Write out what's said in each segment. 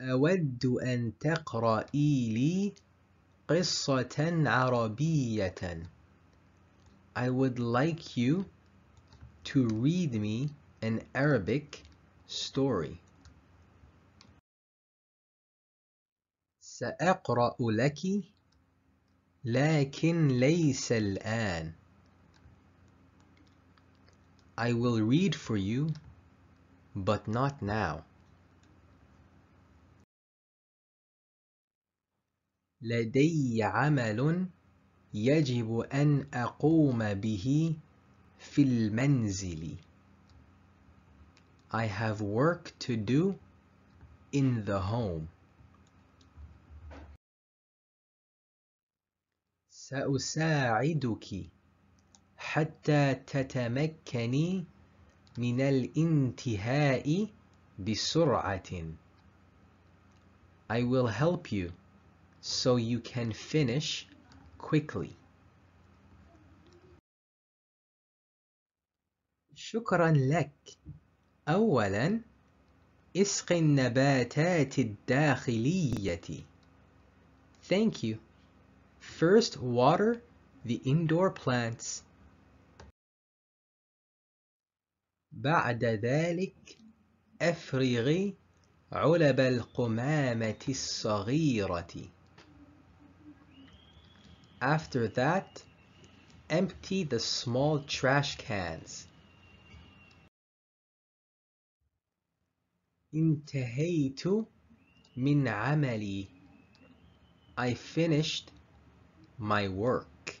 أود أن تقرأي لي قصة عربية. I would like you to read me an Arabic story. سأقرأ لك لكن ليس الآن. I will read for you but not now. لدي عمل يجب أن أقوم به في المنزل. I have work to do in the home. سأساعدك حتى تتمكني من الانتهاء بسرعة. I will help you so you can finish quickly. شكرا لك. أولا اسق النباتات الداخلية. Thank you. First water the indoor plants. بعد ذلك أفرغي علب القمامة الصغيرة. After that, empty the small trash cans. انتهيت من عملي. I finished my work.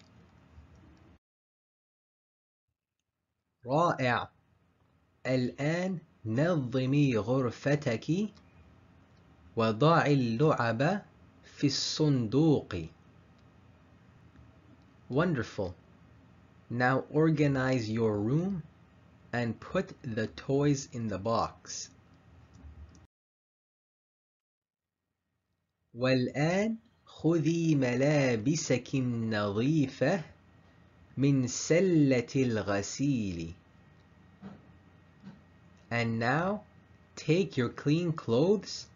رائع. الآن نظمي غرفتك وضعي اللعب في الصندوق. Wonderful. Now organize your room and put the toys in the box. والآن خذي ملابسك النظيفة من سلة الغسيل. And now take your clean clothes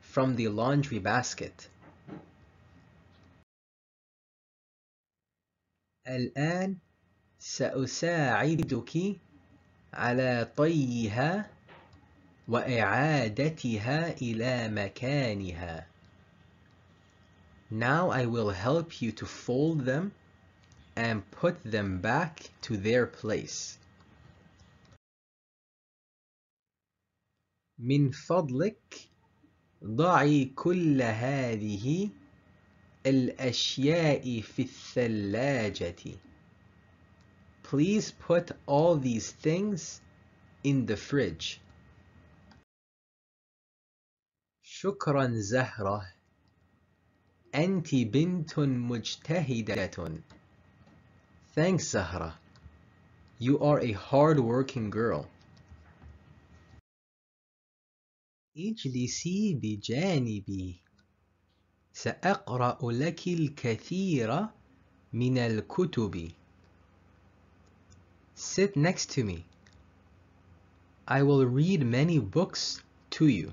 from the laundry basket. الآن سأساعدك على طيها وإعادتها إلى مكانها. Now I will help you to fold them and put them back to their place. من فضلك ضعي كل هذه الأشياء في الثلاجة Please put all these things in the fridge شكرا زهرة أنت بنت مجتهدة Thanks زهرة You are a hard-working girl اجلسي بجانبي سأقرأ لك الكثير من الكتب. Sit next to me. I will read many books to you.